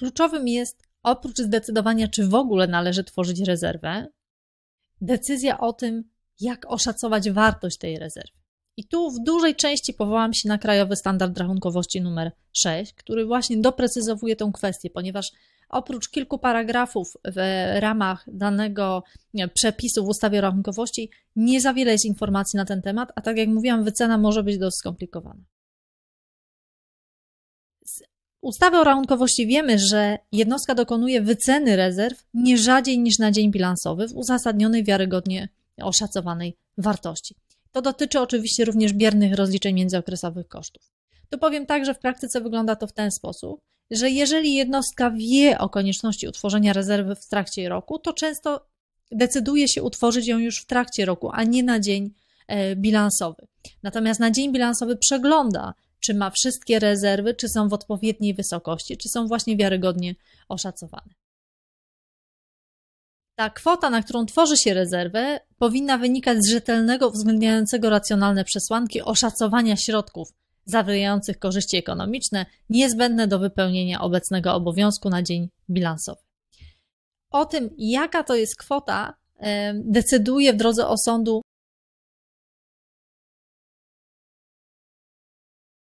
Kluczowym jest, oprócz zdecydowania, czy w ogóle należy tworzyć rezerwę, decyzja o tym, jak oszacować wartość tej rezerwy. I tu w dużej części powołam się na krajowy standard rachunkowości numer 6, który właśnie doprecyzowuje tę kwestię, ponieważ oprócz kilku paragrafów w ramach danego przepisu w ustawie o rachunkowości, nie za wiele jest informacji na ten temat, a tak jak mówiłam, wycena może być dość skomplikowana. Z ustawy o rachunkowości wiemy, że jednostka dokonuje wyceny rezerw nie rzadziej niż na dzień bilansowy w uzasadnionej wiarygodnie oszacowanej wartości. To dotyczy oczywiście również biernych rozliczeń międzyokresowych kosztów. Tu powiem tak, że w praktyce wygląda to w ten sposób, że jeżeli jednostka wie o konieczności utworzenia rezerwy w trakcie roku, to często decyduje się utworzyć ją już w trakcie roku, a nie na dzień e, bilansowy. Natomiast na dzień bilansowy przegląda czy ma wszystkie rezerwy, czy są w odpowiedniej wysokości, czy są właśnie wiarygodnie oszacowane. Ta kwota, na którą tworzy się rezerwę, powinna wynikać z rzetelnego, uwzględniającego racjonalne przesłanki oszacowania środków zawierających korzyści ekonomiczne niezbędne do wypełnienia obecnego obowiązku na dzień bilansowy. O tym, jaka to jest kwota, decyduje w drodze osądu